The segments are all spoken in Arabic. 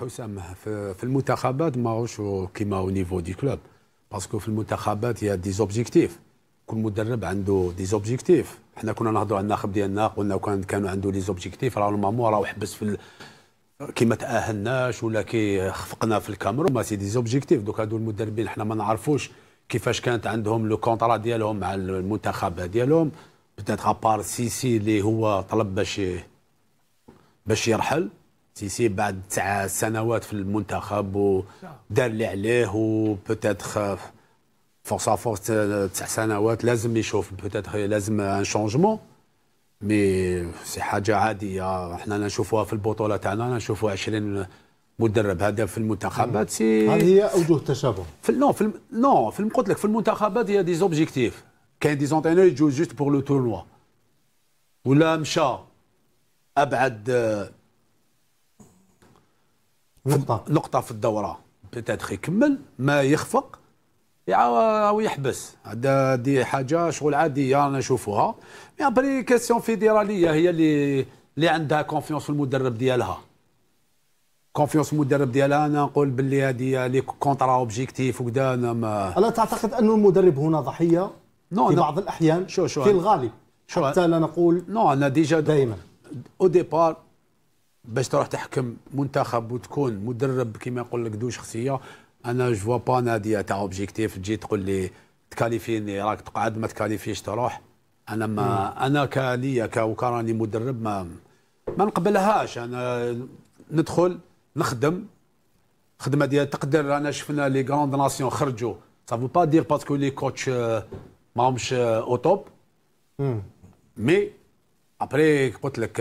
حسام في المنتخبات ماهوش كيما او نيفو دي كلوب باسكو في المنتخبات هي دي زوبجيكتيف كل مدرب عنده دي زوبجيكتيف حنا كنا نهضروا على الناخب ديالنا قلنا كان كانوا عنده لي زوبجيكتيف راه المامو راه حبس في كي ما تاهلناش ولا كي خفقنا في الكاميرون ما سي دي زوبجيكتيف دوك هادو المدربين حنا ما نعرفوش كيفاش كانت عندهم لو كونطرا ديالهم مع المنتخب ديالهم بتات ابار سيسي اللي هو طلب باش باش يرحل سيسي بعد تسع سنوات في المنتخب ودار اللي عليه وبوتيتر فورس ا فورس تسع سنوات لازم يشوف بوتيتر لازم ان شونجمون مي سي حاجه عاديه احنا نشوفوها في البطوله تاعنا نشوفوا 20 مدرب هذا في المنتخبات سي هذه هي اوجه التشابه في نو في نو في قلت لك في المنتخبات هي دي زوبجيكتيف كاين دي زونتينور يجو جوست بور لو تورنوا ولا مشى ابعد آه، نقطة نقطة في الدورة بيتاتر يكمل ما يخفق او يحبس هذا دي حاجة شغل عادية أنا نشوفوها مي أبري كيسيون فيدرالية هي اللي اللي عندها كونفيونس في المدرب ديالها كونفيونس المدرب ديالها انا نقول باللي هذه لي كونترا اوبجيكتيف وكذا انا ما الا تعتقد ان المدرب هنا ضحيه نو في بعض الاحيان شو شو في الغالب شو حتى لا نقول نو انا ديجا دائما او ديبار باش تروح تحكم منتخب وتكون مدرب كما يقول لك ذو شخصيه انا جو با نادي تاع اوبجيكتيف تجي تقول لي تكاليفيني راك تقعد ما تكاليفيش تروح انا ما مم. انا كاليا كوكراني مدرب ما ما نقبلهاش انا ندخل نخدم خدمه ديال تقدر انا شفنا لي غراند ناسيون خرجوا سا فو با دير باسكو لي كوتش ماهمش او توب مي ابري قلت لك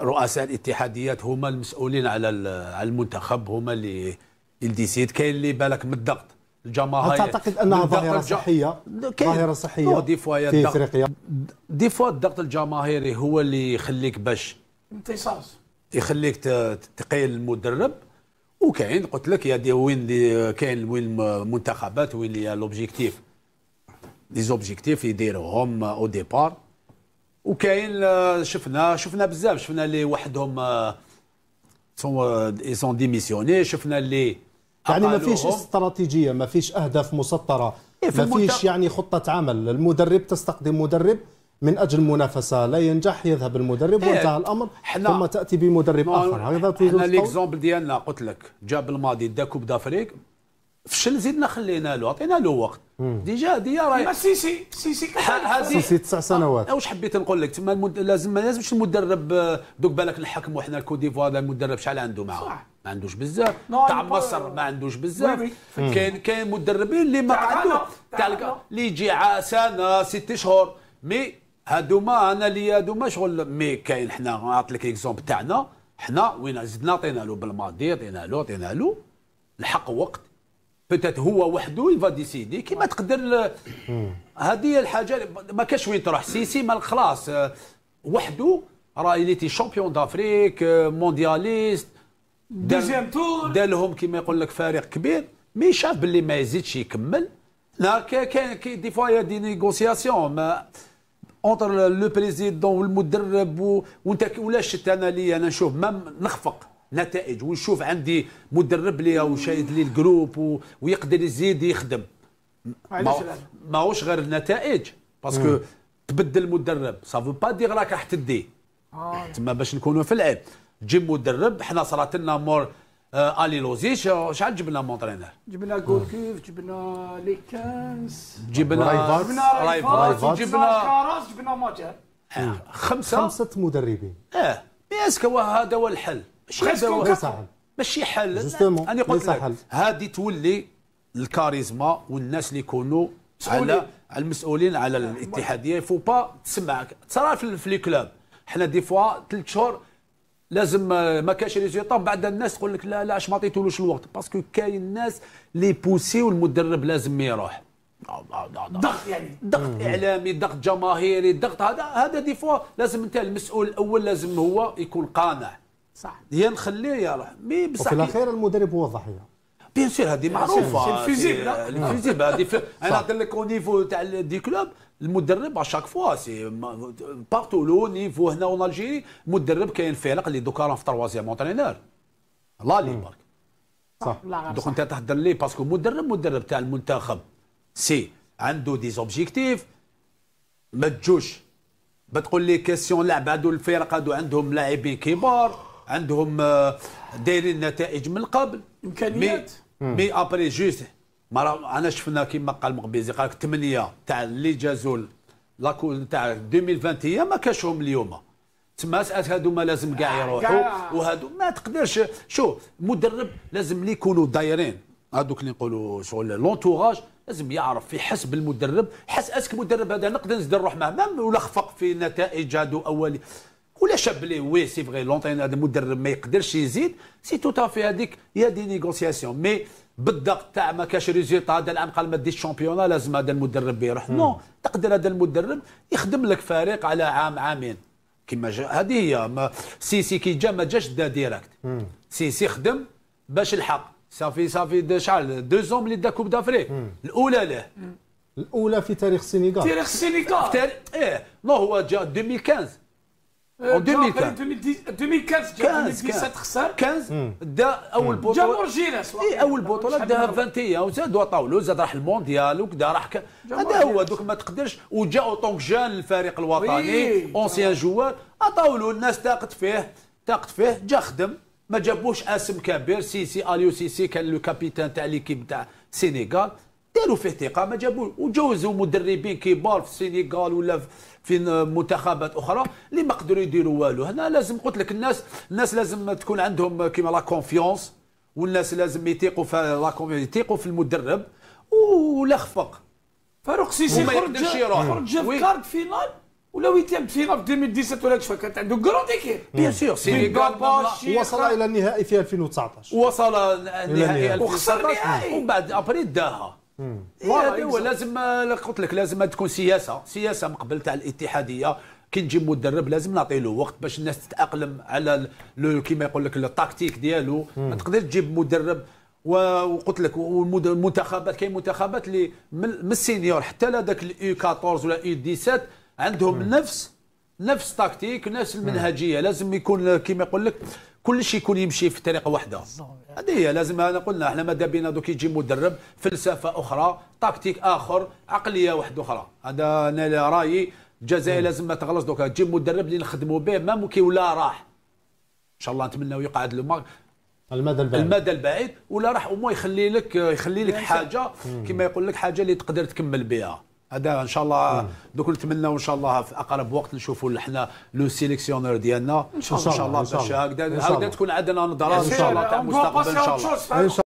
رؤساء الاتحاديات هما المسؤولين على على المنتخب هما اللي الديسيد كاين اللي بالك من الضغط الجماهير هل تعتقد انها ظاهره صحيه ظاهره صحيه دي فوا في افريقيا دي فوا الضغط الجماهيري هو اللي يخليك باش امتصاص يخليك تقيل المدرب وكاين قلت لك يا دي وين اللي كاين وين المنتخبات وين لوبجيكتيف لي زوبجيكتيف يديروهم او ديبار وكاين آه، شفنا شفنا بزاف شفنا اللي وحدهم آه، سون سون آه، ديميسيوني شفنا اللي يعني ما فيش استراتيجيه ما فيش اهداف مسطره إيه، ما فيش يعني خطه عمل المدرب تستقدم مدرب من اجل منافسه لا ينجح يذهب المدرب إيه، وانتهى الامر ثم تاتي بمدرب اخر هذا احنا ليكزومبل ديالنا قلت لك جاب الماضي دا كوب دافريك فشل زدنا خلينا له عطينا له وقت ديجا هذه راهي ما سيسي سيسي سيسي تسع سنوات أه، واش حبيت نقول لك تما المد... لازم ما لازمش المدرب آه، دوك بالك نحكموا حنا الكوت ديفوار المدرب شحال عنده معاه صح ما عندوش بزاف تاع مصر ما عندوش بزاف كاين كاين مدربين اللي ما عندو تاع اللي يجي سنه آه، ست شهور مي هادوما انا اللي هادوما شغل مي كاين حنا نعطيك لك اكزومبل تاعنا حنا وين زدنا عطينا له بالماضي عطينا له عطينا له الحق وقت بتات هو وحده يفا ديسيدي كيما تقدر آه، هذه هي الحاجه ما كاش وين تروح سيسي ما خلاص آه، وحده راه اليتي شامبيون دافريك موندياليست دوزيام تور دالهم كيما يقول لك فارق كبير مي شاف باللي ما يزيدش يكمل لا كي دي فوا يا دي نيغوسياسيون اونتر لو بريزيدون والمدرب وانت ولا شت انا لي انا نشوف مام نخفق نتائج ونشوف عندي مدرب لي شايد لي الجروب ويقدر يزيد يخدم ماهوش غير النتائج باسكو تبدل مدرب سافو با دير راك راح تدي آه. تما باش نكونوا في العيب تجيب مدرب حنا صرات لنا مور آه الي لوزيش شحال جبنا مونترينر جبنا كوركوف جبنا ليكانس جبنا رايفات جبنا رايفات جبنا كاراس جبنا ماجر آه، خمسه خمسه مدربين اه اسكو هذا هو الحل ماشي حل ماشي حل انا قلت لك هذه تولي الكاريزما والناس اللي يكونوا على المسؤولين على الاتحاديه فو با تسمعك ترى في لي كلوب حنا دي فوا ثلاث شهور لازم آه، ما كاش ريزولتا بعد الناس تقول لك لا لا اش ما عطيتولوش الوقت باسكو كاين ناس لي بوسي والمدرب لازم يروح آه، آه، ضغط يعني ضغط اعلامي ضغط جماهيري ضغط هذا هذا دي فوا لازم انت المسؤول الاول لازم هو يكون قانع صح هي نخليه يروح مي بصح وفي الاخير المدرب هو الضحيه بيان سور هذه معروفه الفيزيك الفيزيك هذه آه. انا نقول لك اونيفو نيفو تاع دي كلوب المدرب اشاك فوا سي بارتو لو نيفو هنا اون الجيري المدرب كاين فرق اللي دوكا راه في تروازيام اونترينور لا لي بارك صح دوك انت تهضر لي باسكو مدرب مدرب تاع المنتخب سي عنده دي زوبجيكتيف ما تجوش بتقول لي كيسيون لعب هادو الفرق هادو عندهم لاعبين كبار عندهم آه، دايرين نتائج من قبل امكانيات مي, مي ابري جوست ما انا شفنا كما قال مقبيزي قال لك ثمانيه تاع اللي جازوا لاكول تاع 2020 ما كاشهم اليوم تما هادو ما لازم كاع آه، يروحوا وهادو ما تقدرش شوف مدرب لازم اللي يكونوا دايرين هادوك اللي نقولوا شغل لونتوراج لازم يعرف يحس بالمدرب حس اسك مدرب هذا نقدر نزيد نروح معاه ولا خفق في نتائج هادو اولي ولا شاب لي وي سي فغي لونتين هذا المدرب ما يقدرش يزيد سي تو تافي هذيك يا دي نيغوسياسيون مي بالضغط تاع ما كاش ريزيلتا هذا العام قال ما ديش شامبيون لازم هذا المدرب بيروح نو تقدر هذا المدرب يخدم لك فريق على عام عامين كما جا هذه هي ما سيسي كي جا ما جاش دا ديريكت سيسي خدم باش الحق صافي صافي شحال دو زوم اللي دا كوب دافريك الاولى له الاولى في تاريخ السنغال تاريخ السينيغال تاريخ... ايه نو هو جا 2015 2015 2015 2017 خسر 15 دا اول بطوله جا مورجيناس اي اول بطوله داها 21 وزاد زاد راح المونديال وكذا راح هذا هو دوك ما تقدرش وجا اونطونك جان الفريق الوطني اونسيان جوار طاولو الناس تاقت فيه تاقت فيه جا خدم ما جابوش اسم كبير سيسي اليو سيسي كان لو كابيتان تاع ليكيب تاع السينيغال داروا فيه ثقه ما جابوا وجوزوا مدربين كبار في السنغال ولا في منتخبات اخرى اللي ما قدروا يديروا والو هنا لازم قلت لك الناس الناس لازم تكون عندهم كيما لا كونفيونس والناس لازم يثيقوا في لا يثيقوا في المدرب ولا خفق فاروق سيسي خرج خرج في كارد فينال ولا ويتيام فينال في 2017 ولا كيفاش كانت عنده كرون ايكيب بيان سيغ سينيغال وصل الى النهائي في 2019 وصل النهائي وخسر النهائي ومن بعد ابري داها إيه، هو لازم قلت لك لازم تكون سياسه سياسه من قبل تاع الاتحاديه كي نجي مدرب لازم نعطي له وقت باش الناس تتاقلم على كيما يقول لك التاكتيك ديالو ما تقدرش تجيب مدرب وقلت لك المنتخبات كاين منتخبات اللي من السينيور حتى لذاك الاي 14 ولا اي 17 عندهم مم. نفس نفس تاكتيك نفس المنهجيه لازم يكون كيما يقول لك كل شيء يكون يمشي في طريقه واحده هذه هي لازم انا قلنا احنا ماذا بينا دوك يجي مدرب فلسفه اخرى تكتيك اخر عقليه واحده اخرى هذا انا رايي الجزائر لازم ما تغلص دوك تجيب مدرب اللي نخدموا به ما ممكن ولا راح ان شاء الله نتمناو يقعد له المدى البعيد المدى البعيد ولا راح اوموا يخلي لك يخلي لك حاجه كما يقول لك حاجه اللي تقدر تكمل بها هذا ان شاء الله دوك نتمناو ان شاء الله في اقرب وقت نشوفوا حنا لو سيليكسيونور ديالنا ان شاء الله باش هكذا هكذا تكون عندنا نظره ان شاء الله تاع المستقبل ان شاء الله